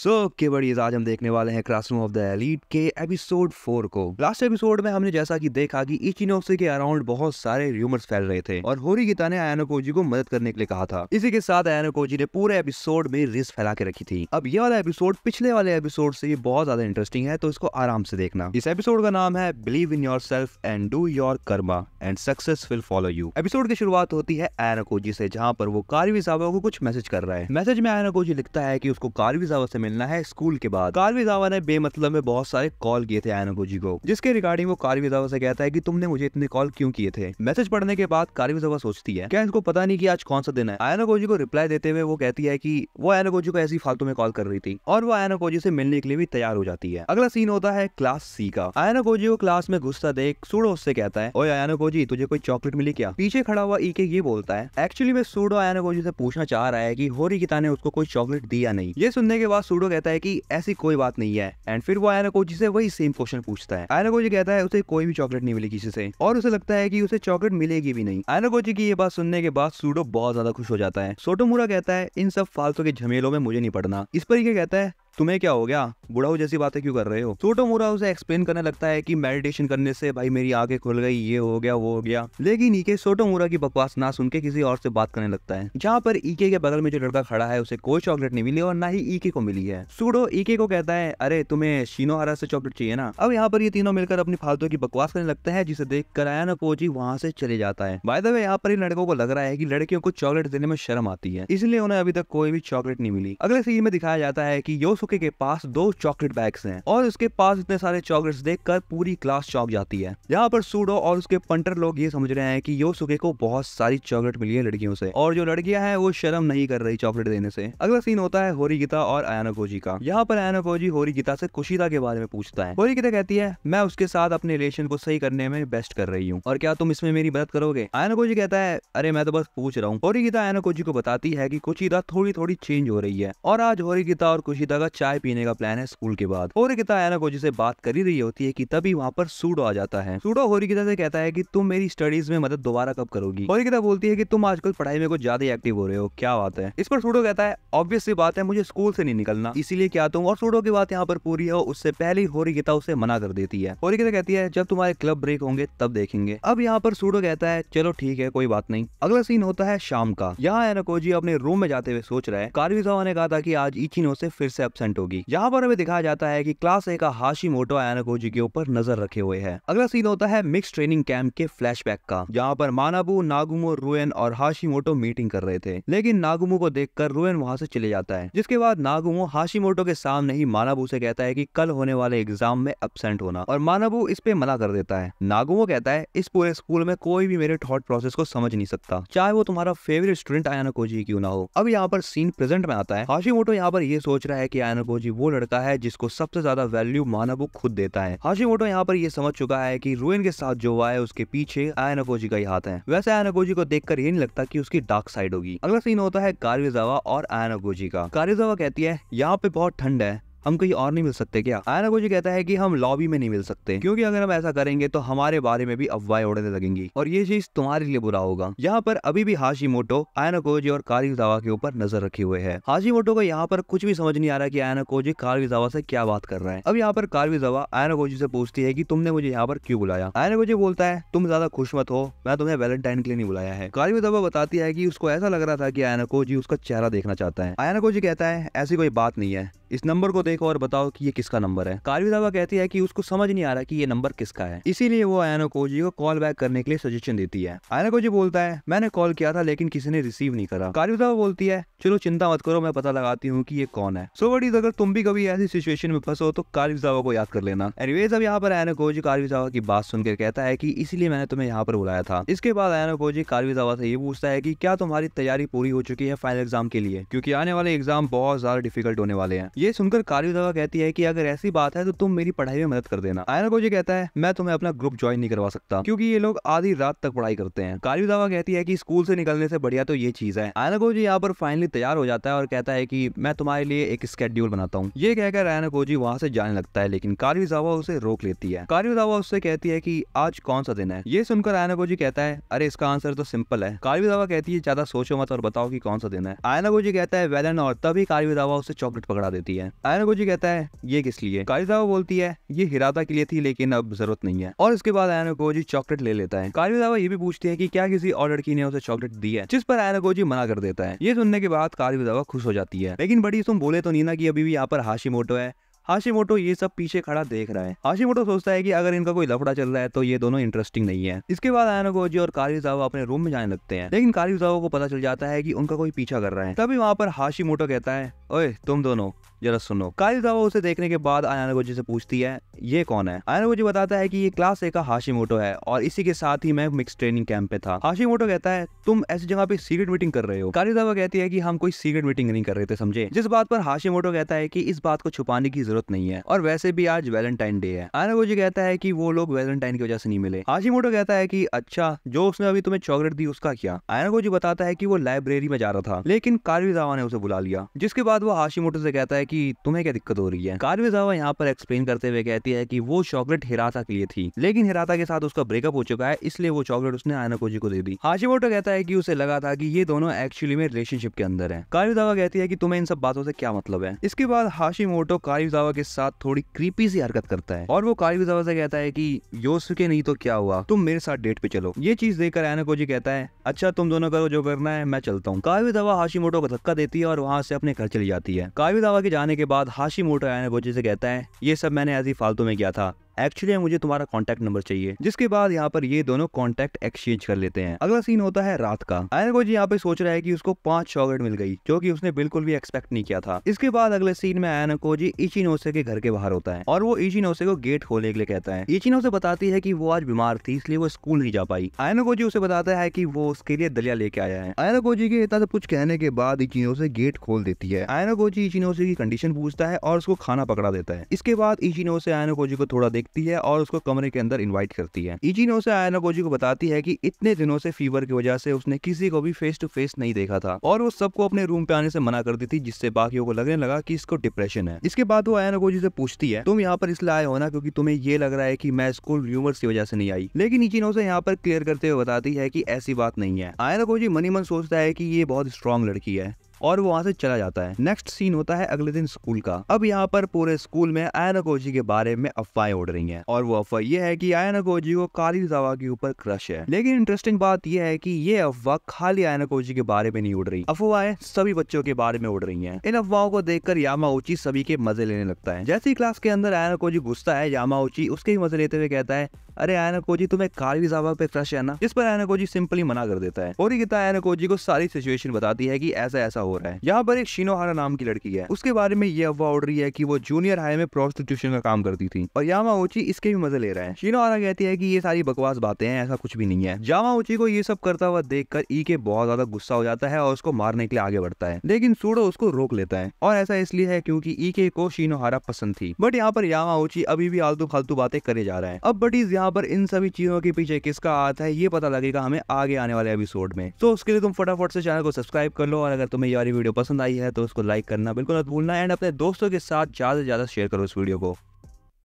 सो so, के बड़ी आज हम देखने वाले हैं क्लासरूम ऑफ द एलीट के एपिसोड फोर को लास्ट एपिसोड में हमने जैसा कि देखा कि इचिनोसे के अराउंड बहुत सारे र्यूमर्स फैल रहे थे और होरी गीता ने आयानो कोजी को मदद करने के लिए कहा था इसी के साथ आयानो कोजी ने पूरे एपिसोड में रिस फैला के रखी थी अब ये वाला एपिसोड पिछले वाले एपिसोड से बहुत ज्यादा इंटरेस्टिंग है तो इसको आराम से देखना इस एपिसोड का नाम है believe in yourself and do your karma and success will follow you episode की शुरुआत होती है आयानो कोजी से जहाँ पर वो कारवी सावा को कुछ मैसेज कर रहा है मैसेज में आयानो कोजी लिखता है की उसको कारवी सावा से मिलना है स्कूल के बाद कारवी दावा ने बेमतलब में बहुत सारे कॉल किए थे एनोबो जी को जिसके रिगार्डिंग वो कारवी दावा से कहता है की तुमने मुझे इतने कॉल क्यूँ किए थे मैसेज पढ़ने के बाद कारवी दावा सोचती है क्या इसको पता नहीं की आज कौन सा दिन है एनोकोजी को रिप्लाई देते हुए वो कहती है की वो एनोकोजी को ऐसी फालतू में कॉल कर रही थी और वो एनोकोजी से मिलने के लिए भी तैयार हो जाती है अगला सीन होता है क्लास सी का आयनोकोजी को क्लास में घुसता देख सूडो उससे कहता है ओए आयनोकोजी तुझे कोई चॉकलेट मिली क्या पीछे खड़ा हुआ ईके ये बोलता है एक्चुअली में सूडो आयनोकोजी से पूछना चाह रहा है की होरी किता ने उसको कोई चॉकलेट दिया नहीं ये सुनने के बाद लूडो कहता है कि ऐसी कोई बात नहीं है एंड फिर वो आयना कोची से वही सेम क्वेश्चन पूछता है आयना कोची कहता है उसे कोई भी चॉकलेट नहीं मिलेगी किसी से और उसे लगता है कि उसे चॉकलेट मिलेगी भी नहीं आयना कोची की ये बात सुनने के बाद सूडो बहुत ज्यादा खुश हो जाता है सोटोमुरा कहता है इन सब फालतू के झमेलों में मुझे नहीं पड़ना इस पर कहता है तुम्हें क्या हो गया बुढ़ाऊ जैसी बातें क्यों कर रहे हो छोटो मोरा उसे एक्सप्लेन करने लगता है कि मेडिटेशन करने से भाई मेरी आंखें खुल गई ये हो गया वो हो गया लेकिन ईके e छोटो मोरा की बकवास ना सुन के किसी और से बात करने लगता है जहाँ पर ईके e के बगल में जो लड़का खड़ा है उसे कोई चॉकलेट नहीं मिली और ना ही ईके e को मिली है सूडो ईके को कहता है अरे तुम्हें हरा से चॉकलेट चाहिए ना अब यहाँ पर ये तीनों मिलकर अपनी फालतू की बकवास करने लगता है जिसे देख कर आया ना पोजी वहाँ से चले जाता है बाय द वे यहाँ पर इन लड़कों को लग रहा है की लड़कियों को चॉकलेट देने में शर्म आती है इसलिए उन्हें अभी तक कोई भी चॉकलेट नहीं मिली अगले सीन में दिखाया जाता है की यो सुसुके के पास दो चॉकलेट बैग्स हैं और उसके पास इतने सारे चॉकलेट्स देखकर पूरी क्लास चौक जाती है यहाँ पर सूडो और उसके पंटर लोग ये समझ रहे हैं कि योसुके को बहुत सारी चॉकलेट मिली है लड़कियों से और जो लड़कियां हैं वो शर्म नहीं कर रही चॉकलेट देने से अगला सीन होता है होरी गीता और अयानो का यहाँ पर अयानो होरी गीता से कुशीदा के बारे में पूछता है होरी गीता कहती है मैं उसके साथ अपने रिलेशन को सही करने में बेस्ट कर रही हूँ और क्या तुम इसमें मेरी मदद करोगे अयानो कहता है अरे मैं तो बस पूछ रहा हूँ होरी गीता अयानो को बताती है की कुशीदा थोड़ी थोड़ी चेंज हो रही है और आज होरी गीता और कुशीदा का चाय पीने का प्लान है स्कूल के बाद होरिकिता आयना गोजी से बात करी रही होती है कि तभी वहाँ पर सूडो आ जाता है सूडो होरिकिता से कहता है कि तुम मेरी स्टडीज में मदद दोबारा कब करोगी होरिकिता बोलती है कि तुम आजकल पढ़ाई में कुछ ज्यादा एक्टिव हो रहे हो क्या बात है इस पर सूडो कहता है ऑब्वियस सी बात है मुझे स्कूल से नहीं निकलना इसीलिए क्या तुम और सूडो की बात यहाँ पर पूरी हो उससे पहले होरिकिता उसे मना कर देती है होरिकिता कहती है जब तुम्हारे क्लब ब्रेक होंगे तब देखेंगे अब यहाँ पर सूडो कहता है चलो ठीक है कोई बात नहीं अगला सीन होता है शाम का यहाँ एनकोजी अपने रूम में जाते हुए सोच रहा है कारविजावा ने कहा था की आज इचिनो से फिर से अपसेट एबसेंट होगी यहाँ पर हमें दिखाया जाता है की क्लास ए का हाशी मोटो एनकोजी के ऊपर नजर रखे हुए है अगला सीन होता है मिक्स ट्रेनिंग कैंप के फ्लैश का जहाँ पर मानाबू नागुमो रुएन और हाशी मीटिंग कर रहे थे लेकिन नागुमो को देखकर रुएन वहाँ से चले जाता है जिसके बाद नागुमो हाशी के सामने ही मानाबू से कहता है कि कल होने वाले एग्जाम में एबसेंट होना और मानाबू इस पे मना कर देता है नागुमो कहता है इस पूरे स्कूल में कोई भी मेरे थॉट प्रोसेस को समझ नहीं सकता चाहे वो तुम्हारा फेवरेट स्टूडेंट आयाना कोजी क्यों ना हो अब यहाँ पर सीन प्रेजेंट में आता है हाशी मोटो यहाँ पर ये सोच रहा है की कायानोको वो लड़का है जिसको सबसे ज्यादा वैल्यू वो खुद देता है मोटो यहाँ पर ये समझ चुका है की रोइन के साथ जो हुआ है उसके पीछे आयनकोजी का ही हाथ है वैसे आयनकोजी को देखकर ये नहीं लगता की उसकी डार्क साइड होगी अगला सीन होता है कार्यजावा और आयनकोजी का कार्यजावा कहती है यहाँ पे बहुत ठंड है हम कहीं और नहीं मिल सकते क्या आयना कुछ कहता है कि हम लॉबी में नहीं मिल सकते क्योंकि अगर हम ऐसा करेंगे तो हमारे बारे में भी अफवाहें उड़ने लगेंगी और ये चीज तुम्हारे लिए बुरा होगा यहाँ पर अभी भी मोटो आयना कोजी और दावा के ऊपर नजर रखे हुए है मोटो को यहाँ पर कुछ भी समझ नहीं आ रहा की आयना कोजी दावा से क्या बात कर रहे हैं अब यहाँ पर दवा आयना कोजी से पूछती है की तुमने मुझे यहाँ पर क्यूँ बुलाया आयना कोजी बोलता है तुम ज्यादा खुश मत हो मैं तुम्हें वेलेंटाइन के लिए नहीं बुलाया है दवा बताती है की उसको ऐसा लग रहा था की आयना कोजी उसका चेहरा देखना चाहता है आयना कोजी कहता है ऐसी कोई बात नहीं है इस नंबर को एक और बताओ कि ये किसका नंबर है कारवी दावा कहती है कि उसको समझ नहीं आ रहा कि ये नंबर किसका है इसीलिए वो आयनो कोजी को कॉल बैक करने के लिए सजेशन देती है आयनो कोजी बोलता है मैंने कॉल किया था लेकिन किसी ने रिसीव नहीं करा कारवी दावा बोलती है चलो चिंता मत करो मैं पता लगाती हूँ की ये कौन है सो बट अगर तुम भी कभी ऐसी सिचुएशन में फंसो तो कारवी दावा को याद कर लेना एनीवेज अब यहाँ पर आयनो कोजी कारवी दावा की बात सुनकर कहता है की इसलिए मैंने तुम्हें यहाँ पर बुलाया था इसके बाद आयनो कोजी कारवी दावा से ये पूछता है की क्या तुम्हारी तैयारी पूरी हो चुकी है फाइनल एग्जाम के लिए क्योंकि आने वाले एग्जाम बहुत ज्यादा डिफिकल्ट होने वाले हैं ये सुनकर सारिदा कहती है कि अगर ऐसी बात है तो तुम मेरी पढ़ाई में मदद कर देना आयना को कहता है मैं तुम्हें अपना ग्रुप ज्वाइन नहीं करवा सकता क्योंकि ये लोग आधी रात तक पढ़ाई करते हैं कारिदावा कहती है कि स्कूल से निकलने से बढ़िया तो ये चीज है आयना कोजी यहाँ पर फाइनली तैयार हो जाता है और कहता है की मैं तुम्हारे लिए एक स्केड्यूल बनाता हूँ ये कहकर आयना कोजी वहाँ से जाने लगता है लेकिन कारिदावा उसे रोक लेती है कारिदावा उससे कहती है की आज कौन सा दिन है ये सुनकर आयना कोजी कहता है अरे इसका आंसर तो सिंपल है कारिदावा कहती है ज्यादा सोचो मत और बताओ की कौन सा दिन है आयना कोजी कहता है वेलन और तभी कारिदावा उसे चॉकलेट पकड़ा देती है आयना जी कहता है ये किस लिए कारिजावा बोलती है ये हिराता के लिए थी लेकिन अब जरूरत नहीं है और इसके बाद आयनको जी चॉकलेट ले लेता है कारिजावा ये भी पूछती है की क्या किसी और लड़की ने उसे चॉकलेट दी है जिस पर आयनको जी मना कर देता है ये सुनने के बाद कारिजावा खुश हो जाती है लेकिन बड़ी तुम बोले तो नीना की अभी भी यहाँ पर हाशी है हाशिमोटो ये सब पीछे खड़ा देख रहा है हाशिमोटो सोचता है कि अगर इनका कोई लफड़ा चल रहा है तो ये दोनों इंटरेस्टिंग नहीं है इसके बाद आयनोगोजी और कारिजावा अपने रूम में जाने लगते हैं लेकिन कारिजावा को पता चल जाता है कि उनका कोई पीछा कर रहा है तभी वहाँ पर हाशिमोटो कहता है ओए तुम दोनों जरा सुनो काइजावा उसे देखने के बाद आयानगोजी से पूछती है ये कौन है गोजी बताता है कि ये क्लास ए का मोटो है और इसी के साथ ही मैं मिक्स ट्रेनिंग कैंप पे था हाशी मोटो कहता है तुम ऐसी जगह पे सीक्रेट मीटिंग कर रहे हो काइजावा कहती है कि हम कोई सीक्रेट मीटिंग नहीं कर रहे थे समझे जिस बात पर हाशी मोटो कहता है की इस बात को छुपाने की जरूरत नहीं है और वैसे भी आज वैलेंटाइन डे है आयानगोजी कहता है की वो लोग वैलेंटाइन की वजह से नहीं मिले हाशी मोटो कहता है की अच्छा जो उसने अभी तुम्हें चॉकलेट दी उसका क्या गोजी बताता है की वो लाइब्रेरी में जा रहा था लेकिन कारिजावा ने उसे बुला लिया जिसके बाद वो हाशी मोटो से कहता है कि तुम्हें क्या दिक्कत हो रही है कारवेजावा यहाँ पर एक्सप्लेन करते हुए कहती है कि वो चॉकलेट हिराता के लिए थी लेकिन हिराता के साथ उसका ब्रेकअप हो चुका है इसलिए वो चॉकलेट उसने आयनाकोजी को दे दी हाशिमोटो कहता है की उसे लगा था की ये दोनों एक्चुअली में रिलेशनशिप के अंदर है कारवेजावा कहती है की तुम्हें इन सब बातों से क्या मतलब है इसके बाद हाशिमोटो कारवेजावा के साथ थोड़ी क्रीपी सी हरकत करता है और वो कारवेजावा से कहता है की योसुके नहीं तो क्या हुआ तुम मेरे साथ डेट पे चलो ये चीज देखकर आयनाकोजी कहता है अच्छा तुम दोनों करो जो करना है मैं चलता हूँ कावी दवा हाशी मोटो को धक्का देती है और वहाँ से अपने घर चली जाती है कावी दवा के आने के बाद हाशी मोटो बोचे से कहता है ये सब मैंने ऐसी फालतू में किया था एक्चुअली मुझे तुम्हारा कॉन्टैक्ट नंबर चाहिए जिसके बाद यहाँ पर ये दोनों कॉन्टैक्ट एक्सचेंज कर लेते हैं अगला सीन होता है रात का आयल गोजी यहाँ पे सोच रहा है कि उसको पांच चॉकलेट मिल गई जो की उसने बिल्कुल भी एक्सपेक्ट नहीं किया था इसके बाद अगले सीन में आयन को जी इचिनोसे के घर के बाहर होता है और वो इचिनोसे को गेट खोलने के लिए कहता है इचिनोसे बताती है की वो आज बीमार थी इसलिए वो स्कूल नहीं जा पाई आयन गोजी उसे बताता है की वो उसके लिए दलिया लेके आया है आयन गोजी के इतना कुछ कहने के बाद इचिनोसे गेट खोल देती है आयन गोजी जी की कंडीशन पूछता है और उसको खाना पकड़ा देता है इसके बाद इचिनोसे आयन को को थोड़ा देख देखती है और उसको कमरे के अंदर इन्वाइट करती है इचिनो से आयनाकोजी को बताती है की इतने दिनों से फीवर की वजह से उसने किसी को भी फेस टू फेस नहीं देखा था और वो सबको अपने रूम पे आने से मना कर दी थी जिससे बाकियों को लगने लगा की इसको डिप्रेशन है इसके बाद वो आयनाकोजी से पूछती है तुम यहाँ पर इसलिए आए हो ना क्योंकि तुम्हें ये लग रहा है की मैं स्कूल र्यूमर्स की वजह से नहीं आई लेकिन इचिनो से यहाँ पर क्लियर करते हुए बताती है की ऐसी बात नहीं है आयनाकोजी मनी मन सोचता है की ये बहुत स्ट्रॉन्ग लड़की है और वो वहाँ से चला जाता है नेक्स्ट सीन होता है अगले दिन स्कूल का अब यहाँ पर पूरे स्कूल में कोजी के बारे में अफवाहें उड़ रही है और वो अफवाह ये है की कोजी को काली जावा के ऊपर क्रश है लेकिन इंटरेस्टिंग बात यह है की ये अफवाह खाली कोजी के बारे में नहीं उड़ रही अफवाहें सभी बच्चों के बारे में उड़ रही है इन अफवाहों को देखकर यामाउची सभी के मजे लेने लगता है जैसी क्लास के अंदर कोजी घुसता है यामा उसके ही मजे लेते हुए कहता है अरे एनकोजी तुम्हें कारवी जावा पे क्रश है ना इस पर एनकोजी सिंपली मना कर देता है और गीता को सारी सिचुएशन बताती है की ऐसा ऐसा हो रहा है यहाँ पर एक शीनोहारा नाम की लड़की है उसके बारे में ये अफवाह उड़ रही है की वो जूनियर हाई में प्रोस्टिट्यूशन का काम करती थी और यामा ओची इसके भी मजे ले रहा है शीनोहारा कहती है की ये सारी बकवास बातें हैं ऐसा कुछ भी नहीं है जामा ओची को ये सब करता हुआ देखकर ई के बहुत ज्यादा गुस्सा हो जाता है और उसको मारने के लिए आगे बढ़ता है लेकिन सूडो उसको रोक लेता है और ऐसा इसलिए है क्योंकि ई के को शीनोहारा पसंद थी बट यहाँ पर यामा ओची अभी भी आलतू फालतू बातें करे जा रहा है अब बटीज यहाँ यहाँ पर इन सभी चीजों के पीछे किसका हाथ है ये पता लगेगा हमें आगे आने वाले एपिसोड में तो उसके लिए तुम फटाफट से चैनल को सब्सक्राइब कर लो और अगर तुम्हें यारी वीडियो पसंद आई है तो उसको लाइक करना बिल्कुल मत भूलना एंड अपने दोस्तों के साथ ज्यादा से ज्यादा शेयर करो इस वीडियो को